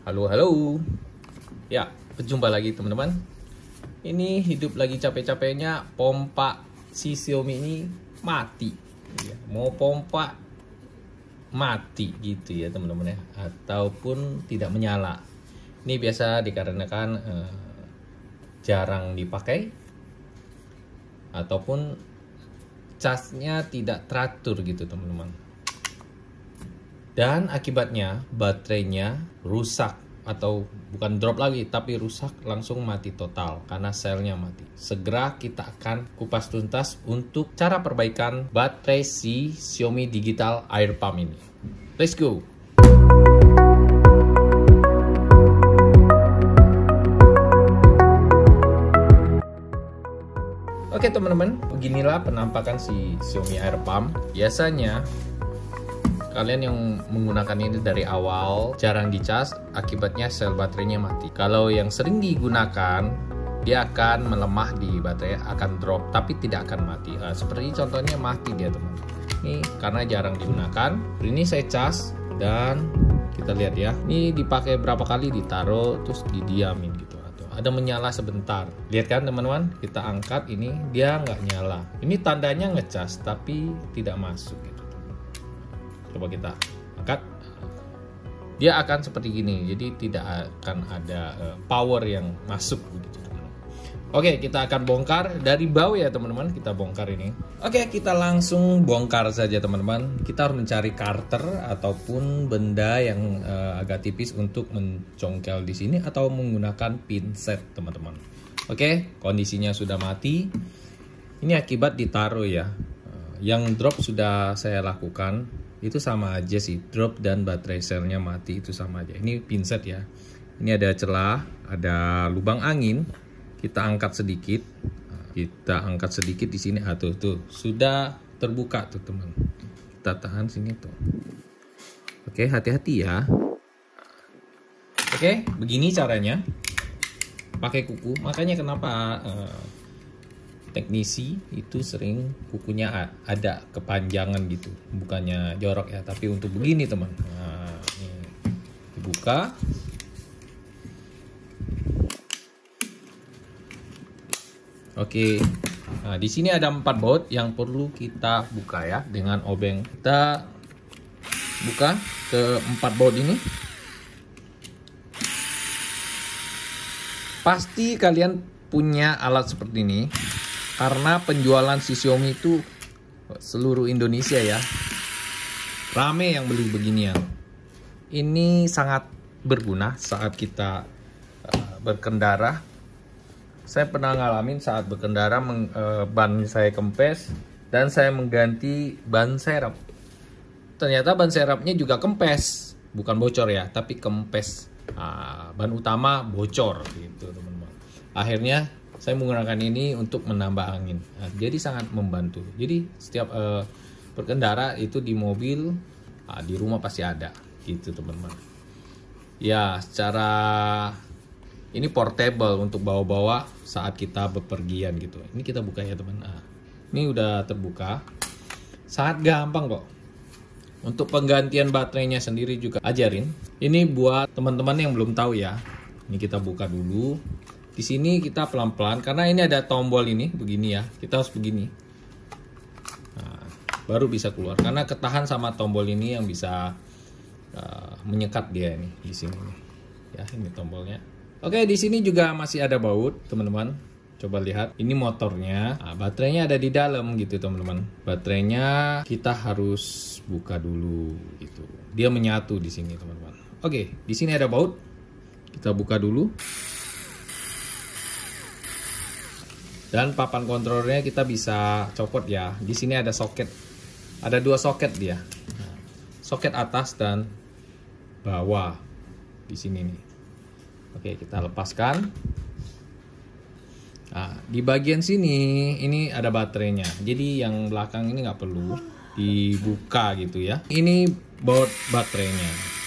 Halo, halo. Ya, berjumpa lagi teman-teman. Ini hidup lagi capek-capeknya pompa si Xiaomi ini mati. Ya, mau pompa mati gitu ya teman-teman ya, ataupun tidak menyala. Ini biasa dikarenakan eh, jarang dipakai ataupun casnya tidak teratur gitu teman-teman dan akibatnya baterainya rusak atau bukan drop lagi tapi rusak langsung mati total karena selnya mati. Segera kita akan kupas tuntas untuk cara perbaikan baterai si Xiaomi Digital Air Pump ini. Let's go. Oke teman-teman, beginilah penampakan si Xiaomi Air Pump. Biasanya kalian yang menggunakan ini dari awal jarang dicas, akibatnya sel baterainya mati. Kalau yang sering digunakan, dia akan melemah di baterai, akan drop, tapi tidak akan mati. Nah, seperti contohnya mati dia teman. Ini karena jarang digunakan. Ini saya cas dan kita lihat ya. Ini dipakai berapa kali ditaruh terus didiamin gitu ada menyala sebentar. Lihat kan teman-teman, kita angkat ini dia nggak nyala. Ini tandanya ngecas tapi tidak masuk. Gitu coba kita angkat dia akan seperti gini jadi tidak akan ada uh, power yang masuk Oke, kita akan bongkar dari bawah ya teman-teman. Kita bongkar ini. Oke, kita langsung bongkar saja teman-teman. Kita harus mencari carter ataupun benda yang uh, agak tipis untuk mencongkel di sini atau menggunakan pinset teman-teman. Oke, kondisinya sudah mati. Ini akibat ditaruh ya. Eh, yang drop sudah saya lakukan itu sama aja sih drop dan baterai selnya mati itu sama aja ini pinset ya ini ada celah ada lubang angin kita angkat sedikit kita angkat sedikit di sini ah, tuh tuh sudah terbuka tuh teman kita tahan sini tuh oke hati-hati ya oke begini caranya pakai kuku makanya kenapa uh, teknisi itu sering kukunya ada kepanjangan gitu bukannya jorok ya tapi untuk begini teman nah, ini dibuka oke nah di sini ada empat baut yang perlu kita buka ya dengan obeng kita buka ke empat baut ini pasti kalian punya alat seperti ini karena penjualan si Xiaomi itu seluruh Indonesia ya rame yang beli beginian ini sangat berguna saat kita uh, berkendara saya pernah ngalamin saat berkendara meng, uh, ban saya kempes dan saya mengganti ban serep ternyata ban serepnya juga kempes bukan bocor ya tapi kempes uh, ban utama bocor gitu teman-teman akhirnya saya menggunakan ini untuk menambah angin nah, jadi sangat membantu jadi setiap uh, berkendara itu di mobil uh, di rumah pasti ada gitu teman-teman ya secara ini portable untuk bawa-bawa saat kita bepergian gitu ini kita buka ya teman nah, ini udah terbuka sangat gampang kok untuk penggantian baterainya sendiri juga ajarin ini buat teman-teman yang belum tahu ya ini kita buka dulu di sini kita pelan-pelan karena ini ada tombol ini begini ya. Kita harus begini. Nah, baru bisa keluar karena ketahan sama tombol ini yang bisa uh, menyekat dia ini di sini. Ya, ini tombolnya. Oke, di sini juga masih ada baut, teman-teman. Coba lihat, ini motornya. Nah, baterainya ada di dalam gitu, teman-teman. Baterainya kita harus buka dulu gitu. Dia menyatu di sini, teman-teman. Oke, di sini ada baut. Kita buka dulu. dan papan kontrolnya kita bisa copot ya di sini ada soket ada dua soket dia soket atas dan bawah di sini nih oke kita lepaskan nah, di bagian sini ini ada baterainya jadi yang belakang ini nggak perlu dibuka gitu ya ini baut baterainya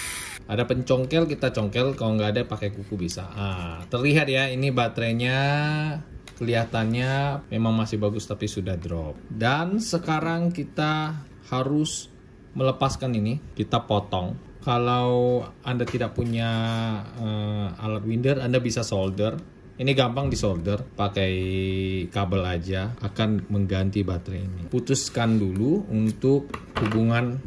ada pencongkel kita congkel kalau nggak ada pakai kuku bisa nah, terlihat ya ini baterainya kelihatannya memang masih bagus tapi sudah drop. Dan sekarang kita harus melepaskan ini, kita potong. Kalau Anda tidak punya uh, alat winder, Anda bisa solder. Ini gampang di solder, pakai kabel aja akan mengganti baterai ini. Putuskan dulu untuk hubungan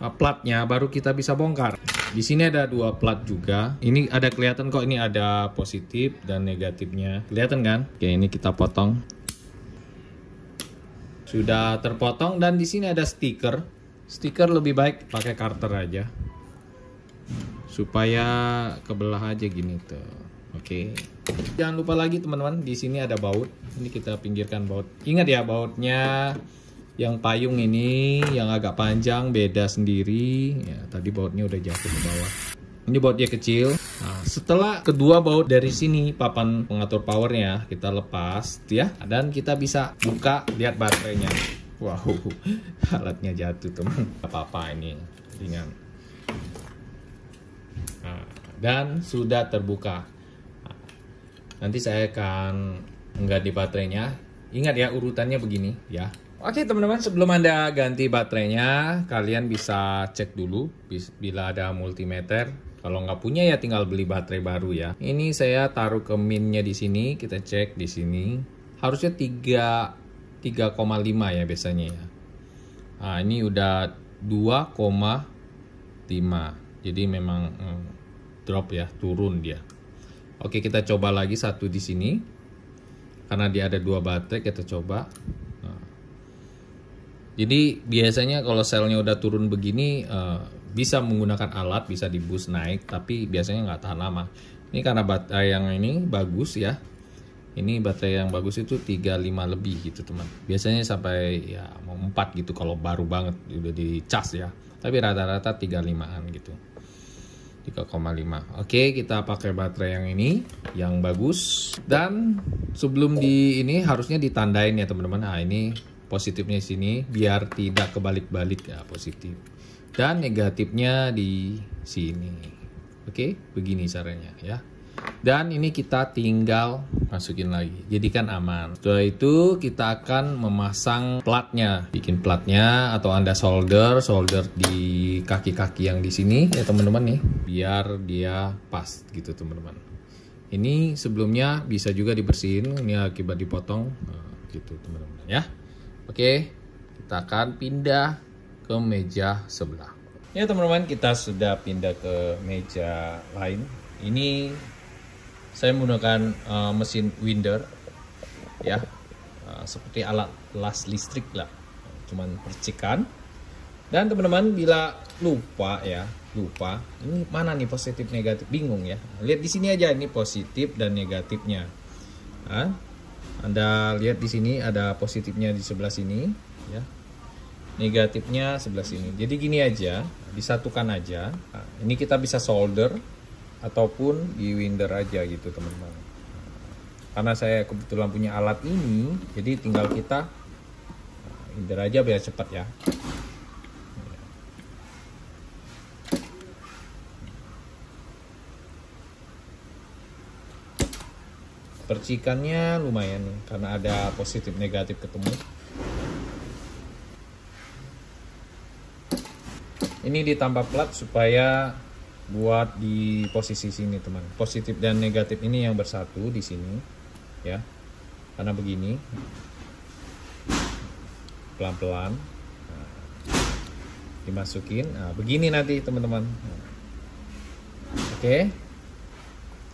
Ah, platnya baru kita bisa bongkar. Di sini ada dua plat juga. Ini ada kelihatan kok ini ada positif dan negatifnya. Kelihatan kan? Oke, ini kita potong. Sudah terpotong dan di sini ada stiker. Stiker lebih baik pakai karter aja. Supaya kebelah aja gini tuh. Oke. Jangan lupa lagi teman-teman, di sini ada baut. Ini kita pinggirkan baut. Ingat ya bautnya yang payung ini yang agak panjang beda sendiri. Ya, tadi bautnya udah jatuh ke bawah. Ini bautnya kecil. Nah, setelah kedua baut dari sini papan pengatur powernya kita lepas ya dan kita bisa buka lihat baterainya. Wow, alatnya jatuh teman. apa-apa ini ringan. Nah, dan sudah terbuka. nanti saya akan mengganti baterainya. Ingat ya urutannya begini ya. Oke teman-teman sebelum Anda ganti baterainya kalian bisa cek dulu bila ada multimeter kalau nggak punya ya tinggal beli baterai baru ya. Ini saya taruh ke minnya di sini, kita cek di sini. Harusnya 3,5 ya biasanya ya. Nah, ini udah 2,5. Jadi memang hmm, drop ya, turun dia. Oke, kita coba lagi satu di sini. Karena dia ada dua baterai, kita coba. Jadi biasanya kalau selnya udah turun begini uh, bisa menggunakan alat bisa di dibus naik tapi biasanya nggak tahan lama. Ini karena baterai yang ini bagus ya. Ini baterai yang bagus itu 35 lebih gitu teman. Biasanya sampai ya mau 4 gitu kalau baru banget udah di charge ya. Tapi rata-rata 35-an gitu. 3,5. Oke, kita pakai baterai yang ini yang bagus dan sebelum di ini harusnya ditandain ya teman-teman. Nah, ini positifnya di sini biar tidak kebalik-balik ya positif dan negatifnya di sini oke begini caranya ya dan ini kita tinggal masukin lagi jadikan aman setelah itu kita akan memasang platnya bikin platnya atau anda solder solder di kaki-kaki yang di sini ya teman-teman nih biar dia pas gitu teman-teman ini sebelumnya bisa juga dibersihin ini akibat dipotong eh, gitu teman-teman ya Oke, kita akan pindah ke meja sebelah. Ya teman-teman, kita sudah pindah ke meja lain. Ini saya menggunakan uh, mesin winder ya. Uh, seperti alat las listrik lah. Cuman percikan. Dan teman-teman bila lupa ya, lupa, ini mana nih positif negatif bingung ya. Lihat di sini aja ini positif dan negatifnya. Nah, anda lihat di sini ada positifnya di sebelah sini ya. Negatifnya sebelah sini. Jadi gini aja, disatukan aja. Nah, ini kita bisa solder ataupun di winder aja gitu, teman-teman. Karena saya kebetulan punya alat ini, jadi tinggal kita nah, winder aja biar cepat ya. percikannya lumayan karena ada positif negatif ketemu ini ditambah plat supaya buat di posisi sini teman positif dan negatif ini yang bersatu di sini ya karena begini pelan-pelan nah, dimasukin nah, begini nanti teman-teman oke okay.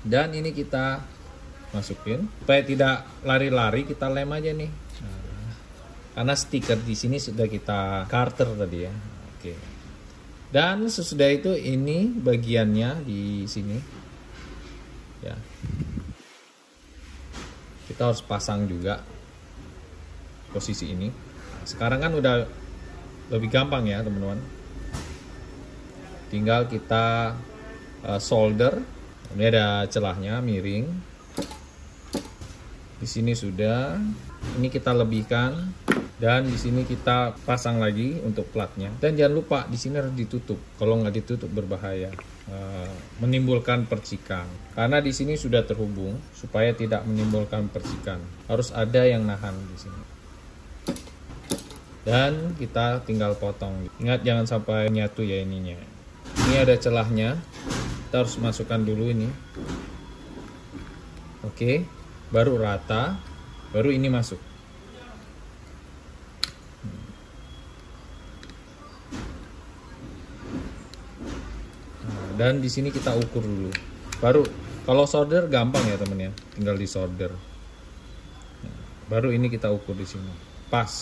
dan ini kita masukin supaya tidak lari-lari kita lem aja nih karena stiker di sini sudah kita carter tadi ya oke dan sesudah itu ini bagiannya di sini ya kita harus pasang juga posisi ini sekarang kan udah lebih gampang ya teman-teman tinggal kita uh, solder ini ada celahnya miring di sini sudah ini kita lebihkan dan di sini kita pasang lagi untuk platnya dan jangan lupa di sini harus ditutup kalau nggak ditutup berbahaya e, menimbulkan percikan karena di sini sudah terhubung supaya tidak menimbulkan percikan harus ada yang nahan di sini dan kita tinggal potong ingat jangan sampai nyatu ya ininya ini ada celahnya kita harus masukkan dulu ini oke baru rata, baru ini masuk. Nah, dan di sini kita ukur dulu. Baru kalau solder gampang ya temen ya, tinggal di solder. Nah, baru ini kita ukur di sini, pas.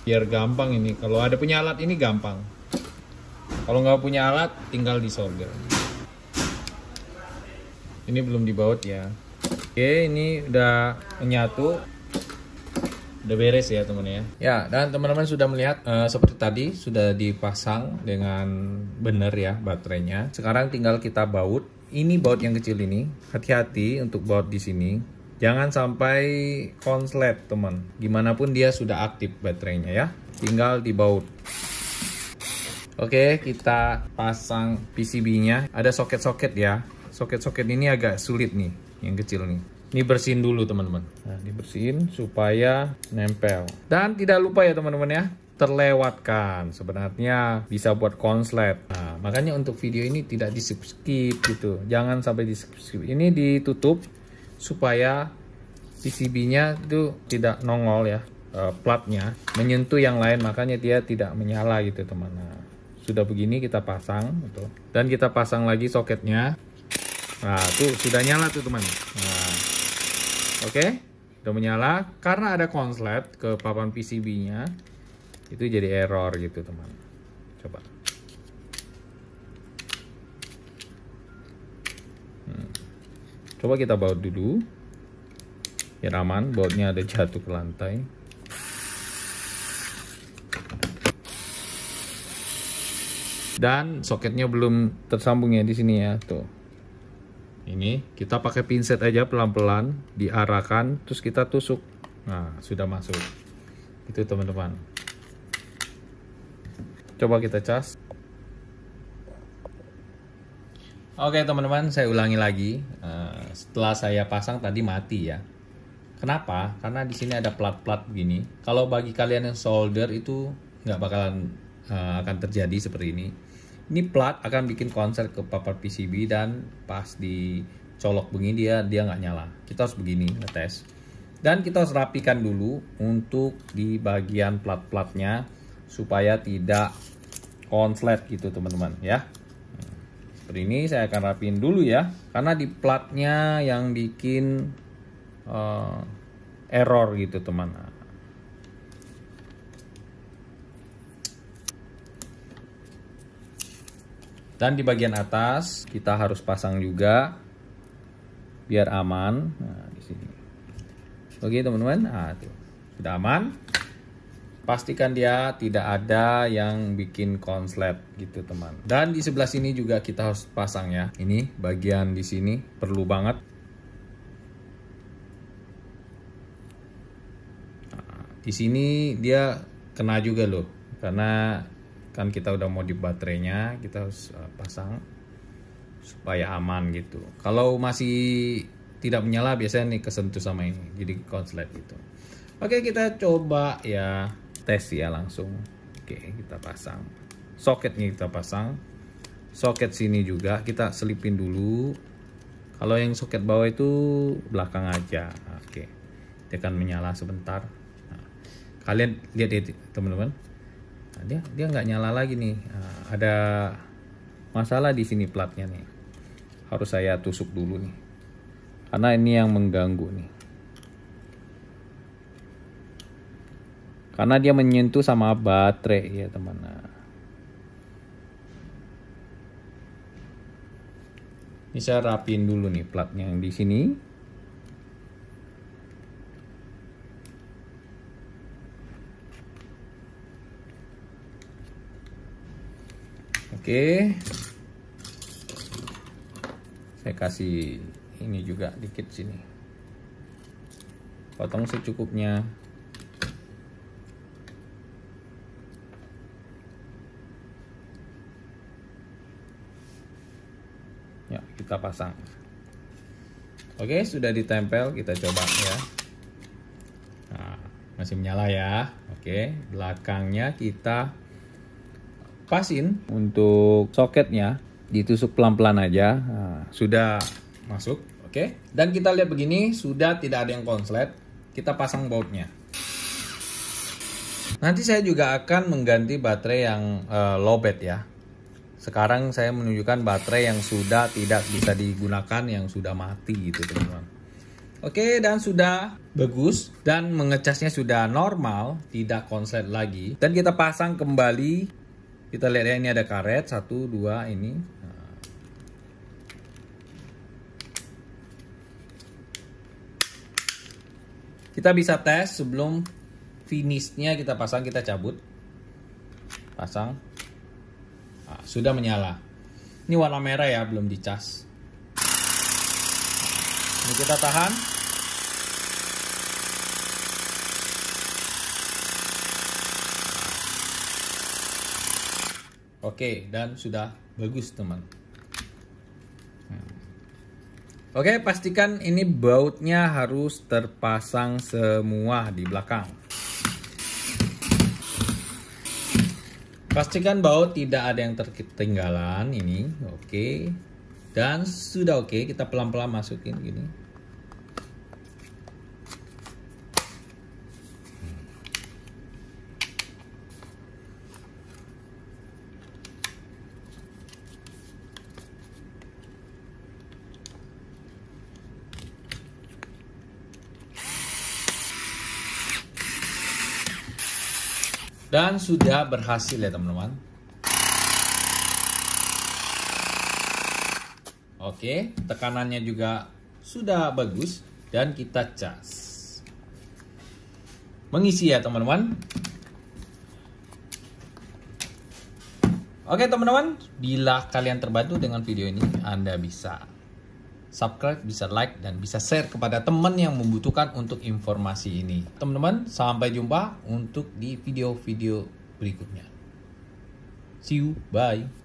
Biar gampang ini. Kalau ada punya alat ini gampang. Kalau nggak punya alat, tinggal di solder ini belum dibaut ya oke ini udah menyatu udah beres ya teman ya ya dan teman-teman sudah melihat uh, seperti tadi sudah dipasang dengan benar ya baterainya sekarang tinggal kita baut ini baut yang kecil ini hati-hati untuk baut di sini Jangan sampai konslet teman. Gimana pun dia sudah aktif baterainya ya. Tinggal dibaut. Oke, kita pasang PCB-nya. Ada soket-soket ya soket-soket ini agak sulit nih yang kecil nih ini bersihin dulu teman-teman nah dibersihin supaya nempel dan tidak lupa ya teman-teman ya terlewatkan sebenarnya bisa buat konslet nah, makanya untuk video ini tidak di skip gitu jangan sampai di skip ini ditutup supaya PCB nya itu tidak nongol ya eh, platnya menyentuh yang lain makanya dia tidak menyala gitu teman nah, sudah begini kita pasang gitu. dan kita pasang lagi soketnya Nah, tuh sudah nyala tuh teman. Nah. Oke, okay, udah menyala. Karena ada konslet ke papan PCB-nya, itu jadi error gitu teman. Coba. Hmm. Coba kita baut dulu. Ya aman, bautnya ada jatuh ke lantai. Dan soketnya belum tersambung ya di sini ya, tuh ini kita pakai pinset aja pelan-pelan diarahkan terus kita tusuk nah sudah masuk itu teman-teman coba kita cas oke teman-teman saya ulangi lagi eh, setelah saya pasang tadi mati ya kenapa karena di sini ada plat-plat gini kalau bagi kalian yang solder itu nggak bakalan eh, akan terjadi seperti ini ini plat akan bikin konser ke papan PCB dan pas dicolok begini dia dia nggak nyala kita harus begini ngetes dan kita harus rapikan dulu untuk di bagian plat-platnya supaya tidak konslet gitu teman-teman ya seperti ini saya akan rapiin dulu ya karena di platnya yang bikin uh, error gitu teman Dan di bagian atas kita harus pasang juga biar aman. Nah, di sini. Oke teman-teman, nah, tuh. sudah aman. Pastikan dia tidak ada yang bikin konslet gitu teman. Dan di sebelah sini juga kita harus pasang ya. Ini bagian di sini perlu banget. Nah, di sini dia kena juga loh karena kan kita udah mau di baterainya kita harus eh, pasang supaya aman gitu kalau masih tidak menyala biasanya nih kesentuh sama ini jadi konslet gitu oke kita coba ya tes ya langsung oke kita pasang soketnya kita pasang soket sini juga kita selipin dulu kalau yang soket bawah itu belakang aja oke dia akan menyala sebentar nah, kalian lihat ya teman-teman Nah, dia dia nggak nyala lagi nih nah, ada masalah di sini platnya nih harus saya tusuk dulu nih karena ini yang mengganggu nih karena dia menyentuh sama baterai ya teman nah. ini saya rapiin dulu nih platnya yang di sini Oke. Saya kasih ini juga dikit sini. Potong secukupnya. Ya, kita pasang. Oke, sudah ditempel, kita coba ya. Nah, masih menyala ya. Oke, belakangnya kita pasin untuk soketnya ditusuk pelan-pelan aja nah, sudah masuk oke okay. dan kita lihat begini sudah tidak ada yang konslet kita pasang bautnya nanti saya juga akan mengganti baterai yang uh, lowbat ya sekarang saya menunjukkan baterai yang sudah tidak bisa digunakan yang sudah mati gitu teman-teman Oke dan sudah bagus dan mengecasnya sudah normal tidak konslet lagi dan kita pasang kembali kita lihat ya ini ada karet satu dua ini kita bisa tes sebelum finishnya kita pasang kita cabut pasang nah, sudah menyala ini warna merah ya belum dicas ini kita tahan Oke, dan sudah bagus teman. Hmm. Oke, pastikan ini bautnya harus terpasang semua di belakang. Pastikan baut tidak ada yang tertinggalan ini. Oke. Dan sudah oke, kita pelan-pelan masukin gini. dan sudah berhasil ya teman-teman oke tekanannya juga sudah bagus dan kita cas mengisi ya teman-teman Oke teman-teman, bila kalian terbantu dengan video ini, Anda bisa subscribe, bisa like, dan bisa share kepada teman yang membutuhkan untuk informasi ini. Teman-teman, sampai jumpa untuk di video-video berikutnya. See you, bye.